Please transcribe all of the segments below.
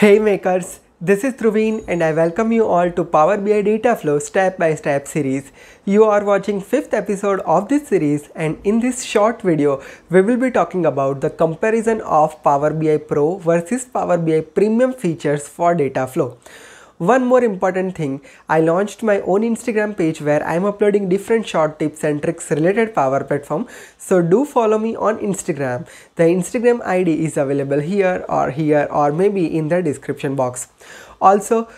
Hey makers, this is Truveen and I welcome you all to Power BI Data Flow step-by-step -step series. You are watching 5th episode of this series and in this short video, we will be talking about the comparison of Power BI Pro versus Power BI Premium features for data flow. One more important thing, I launched my own Instagram page where I'm uploading different short tips and tricks related Power Platform. So do follow me on Instagram. The Instagram ID is available here or here or maybe in the description box. Also,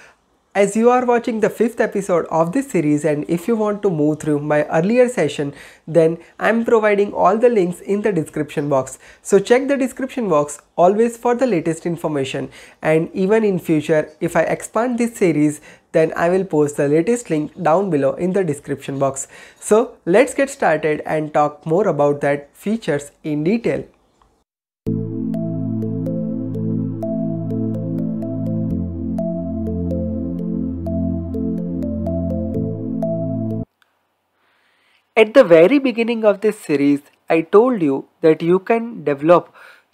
as you are watching the fifth episode of this series and if you want to move through my earlier session then I'm providing all the links in the description box. So check the description box always for the latest information and even in future if I expand this series then I will post the latest link down below in the description box. So let's get started and talk more about that features in detail. At the very beginning of this series, I told you that you can develop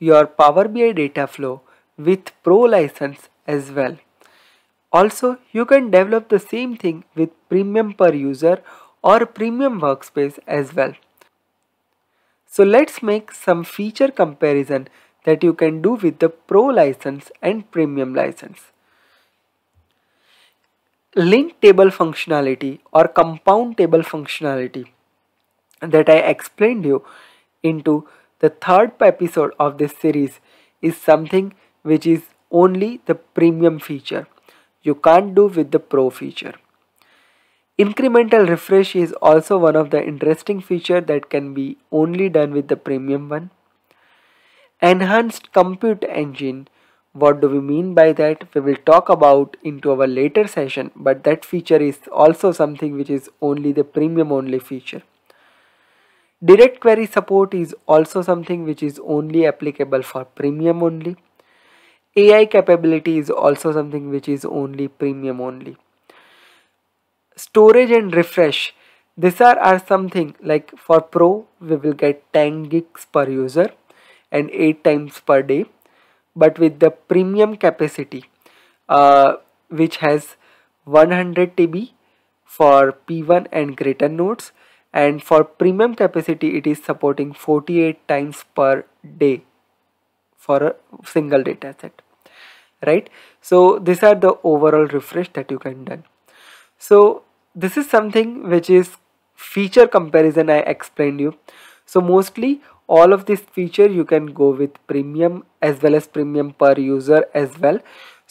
your Power BI data flow with Pro license as well. Also, you can develop the same thing with Premium per user or Premium workspace as well. So let's make some feature comparison that you can do with the Pro license and Premium license. Link table functionality or compound table functionality that I explained you into the third episode of this series is something which is only the premium feature. You can't do with the pro feature. Incremental refresh is also one of the interesting feature that can be only done with the premium one. Enhanced compute engine. What do we mean by that? We will talk about into our later session but that feature is also something which is only the premium only feature. Direct query support is also something which is only applicable for premium only. AI capability is also something which is only premium only. Storage and refresh. These are, are something like for pro we will get 10 gigs per user and 8 times per day but with the premium capacity uh, which has 100 TB for P1 and greater nodes and for premium capacity it is supporting 48 times per day for a single data set right so these are the overall refresh that you can done so this is something which is feature comparison i explained you so mostly all of this feature you can go with premium as well as premium per user as well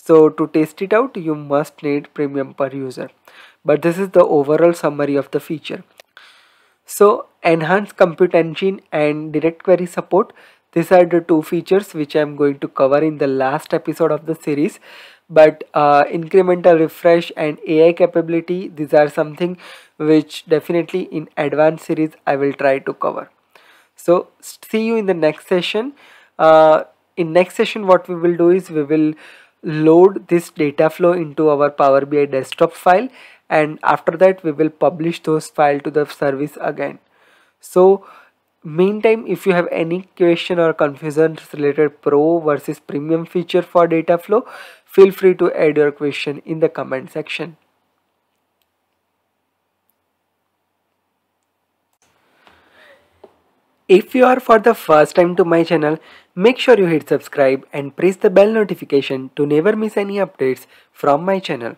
so to test it out you must need premium per user but this is the overall summary of the feature so enhanced compute engine and direct query support. These are the two features which I'm going to cover in the last episode of the series. But uh, incremental refresh and AI capability, these are something which definitely in advanced series I will try to cover. So see you in the next session. Uh, in next session, what we will do is we will load this data flow into our Power BI desktop file and after that we will publish those file to the service again so meantime if you have any question or confusion related pro versus premium feature for data flow feel free to add your question in the comment section If you are for the first time to my channel, make sure you hit subscribe and press the bell notification to never miss any updates from my channel.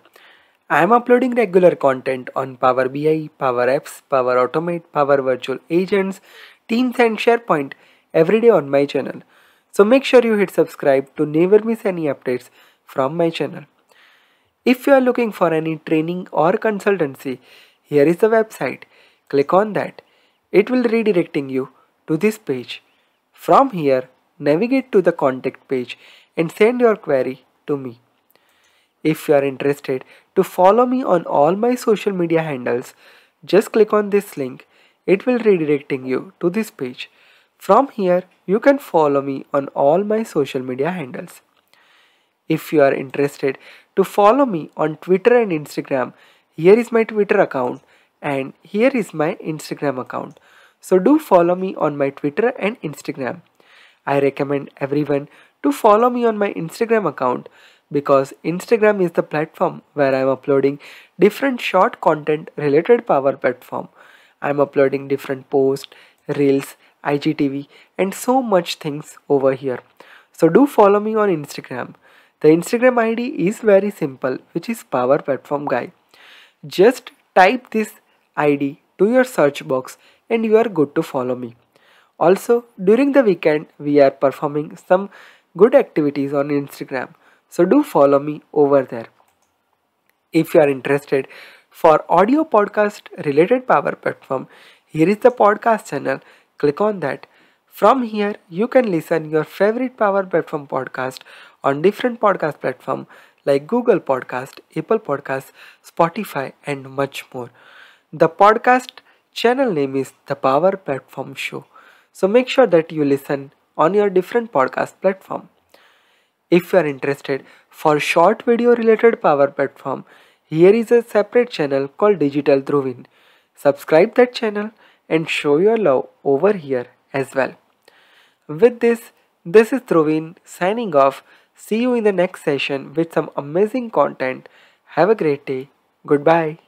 I am uploading regular content on Power BI, Power Apps, Power Automate, Power Virtual Agents, Teams and SharePoint every day on my channel. So make sure you hit subscribe to never miss any updates from my channel. If you are looking for any training or consultancy, here is the website. Click on that. It will redirecting you to this page. From here, navigate to the contact page and send your query to me. If you are interested to follow me on all my social media handles, just click on this link. It will redirecting you to this page. From here, you can follow me on all my social media handles. If you are interested to follow me on Twitter and Instagram, here is my Twitter account and here is my Instagram account. So do follow me on my Twitter and Instagram. I recommend everyone to follow me on my Instagram account because Instagram is the platform where I'm uploading different short content related Power Platform. I'm uploading different posts, reels, IGTV and so much things over here. So do follow me on Instagram. The Instagram ID is very simple which is Power Platform Guy. Just type this ID to your search box and you are good to follow me. Also during the weekend we are performing some good activities on Instagram. So do follow me over there. If you are interested for audio podcast related power platform, here is the podcast channel. Click on that. From here, you can listen your favorite power platform podcast on different podcast platform like Google Podcast, Apple Podcast, Spotify and much more. The podcast channel name is The Power Platform Show. So make sure that you listen on your different podcast platform. If you are interested for short video related power platform, here is a separate channel called Digital Drovin. Subscribe that channel and show your love over here as well. With this, this is Drovin signing off. See you in the next session with some amazing content. Have a great day. Goodbye.